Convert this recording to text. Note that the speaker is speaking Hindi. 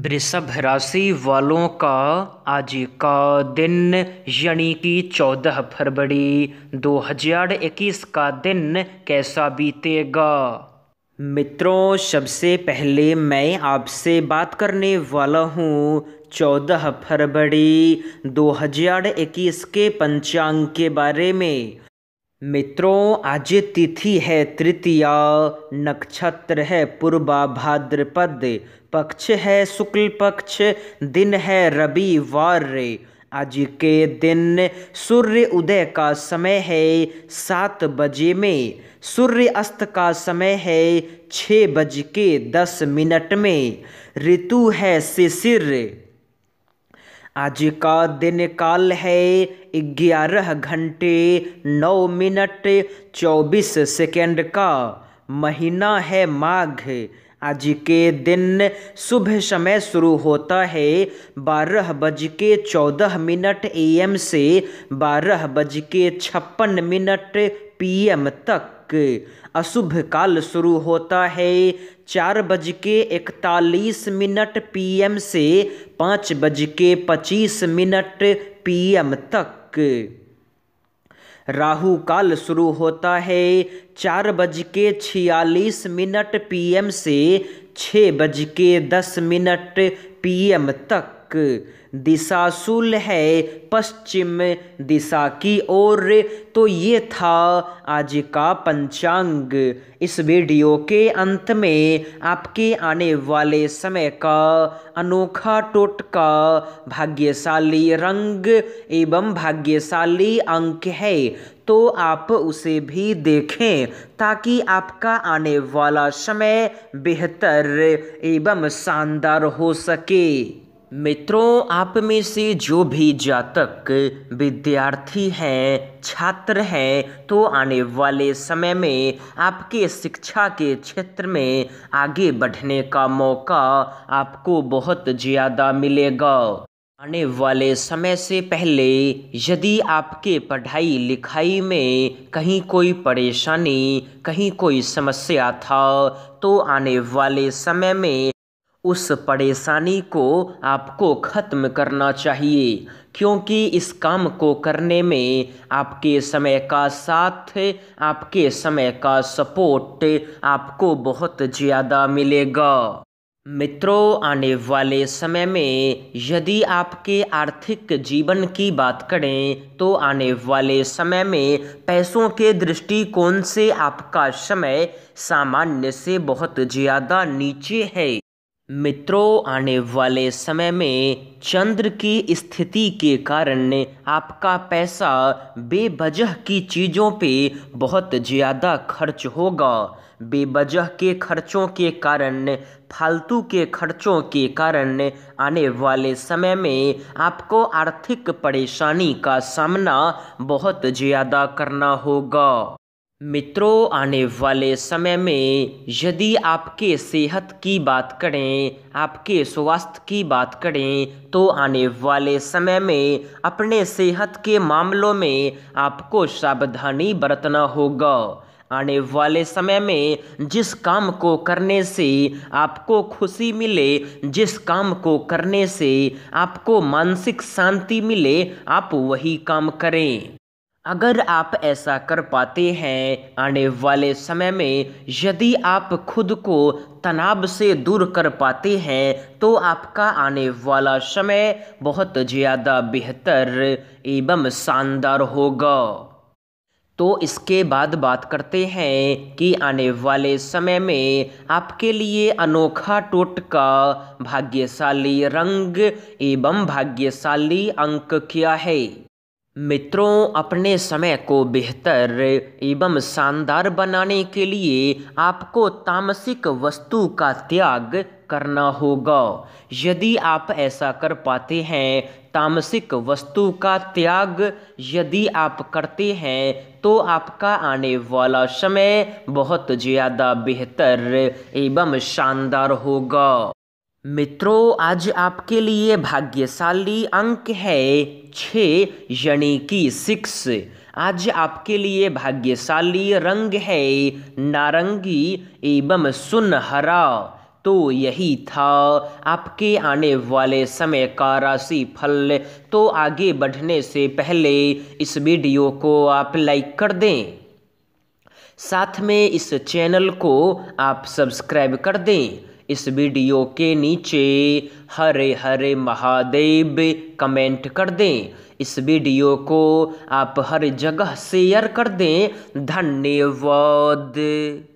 वृषभ राशि वालों का आज का दिन यानी कि 14 फरवरी 2021 का दिन कैसा बीतेगा मित्रों सबसे पहले मैं आपसे बात करने वाला हूँ 14 फरवरी 2021 के पंचांग के बारे में मित्रों आज तिथि है तृतीया नक्षत्र है पूर्वा भाद्रपद पक्ष है शुक्ल पक्ष दिन है रविवार आज के दिन सूर्य उदय का समय है सात बजे में सूर्य अस्त का समय है छः बज के दस मिनट में ऋतु है शिशिर आज का दिन काल है ग्यारह घंटे नौ मिनट चौबीस सेकेंड का महीना है माघ आज के दिन सुबह समय शुरू होता है बारह बज के चौदह मिनट एम से बारह बज के छप्पन मिनट पीएम तक अशुभ काल शुरू होता है चार बज के इकतालीस मिनट पीएम से पाँच बज के पच्चीस मिनट पीएम तक राहु काल शुरू होता है चार बज के छियालीस मिनट पीएम से छः बज के दस मिनट पीएम तक दिशा सुल है पश्चिम दिशा की ओर तो ये था आज का पंचांग इस वीडियो के अंत में आपके आने वाले समय का अनोखा टोटका भाग्यशाली रंग एवं भाग्यशाली अंक है तो आप उसे भी देखें ताकि आपका आने वाला समय बेहतर एवं शानदार हो सके के मित्रों आप में से जो भी जातक विद्यार्थी हैं छात्र हैं तो आने वाले समय में आपके शिक्षा के क्षेत्र में आगे बढ़ने का मौका आपको बहुत ज़्यादा मिलेगा आने वाले समय से पहले यदि आपके पढ़ाई लिखाई में कहीं कोई परेशानी कहीं कोई समस्या था तो आने वाले समय में उस परेशानी को आपको ख़त्म करना चाहिए क्योंकि इस काम को करने में आपके समय का साथ आपके समय का सपोर्ट आपको बहुत ज़्यादा मिलेगा मित्रों आने वाले समय में यदि आपके आर्थिक जीवन की बात करें तो आने वाले समय में पैसों के दृष्टिकोण से आपका समय सामान्य से बहुत ज़्यादा नीचे है मित्रों आने वाले समय में चंद्र की स्थिति के कारण आपका पैसा बेवजह की चीज़ों पे बहुत ज़्यादा खर्च होगा बेवजह के खर्चों के कारण फालतू के खर्चों के कारण आने वाले समय में आपको आर्थिक परेशानी का सामना बहुत ज़्यादा करना होगा मित्रों आने वाले समय में यदि आपके सेहत की बात करें आपके स्वास्थ्य की बात करें तो आने वाले समय में अपने सेहत के मामलों में आपको सावधानी बरतना होगा आने वाले समय में जिस काम को करने से आपको खुशी मिले जिस काम को करने से आपको मानसिक शांति मिले आप वही काम करें अगर आप ऐसा कर पाते हैं आने वाले समय में यदि आप खुद को तनाव से दूर कर पाते हैं तो आपका आने वाला समय बहुत ज़्यादा बेहतर एवं शानदार होगा तो इसके बाद बात करते हैं कि आने वाले समय में आपके लिए अनोखा टोटका भाग्यशाली रंग एवं भाग्यशाली अंक क्या है मित्रों अपने समय को बेहतर एवं शानदार बनाने के लिए आपको तामसिक वस्तु का त्याग करना होगा यदि आप ऐसा कर पाते हैं तामसिक वस्तु का त्याग यदि आप करते हैं तो आपका आने वाला समय बहुत ज़्यादा बेहतर एवं शानदार होगा मित्रों आज आपके लिए भाग्यशाली अंक है छ यानी कि सिक्स आज आपके लिए भाग्यशाली रंग है नारंगी एवं सुनहरा तो यही था आपके आने वाले समय का राशि फल तो आगे बढ़ने से पहले इस वीडियो को आप लाइक कर दें साथ में इस चैनल को आप सब्सक्राइब कर दें इस वीडियो के नीचे हरे हरे महादेव कमेंट कर दें इस वीडियो को आप हर जगह शेयर कर दें धन्यवाद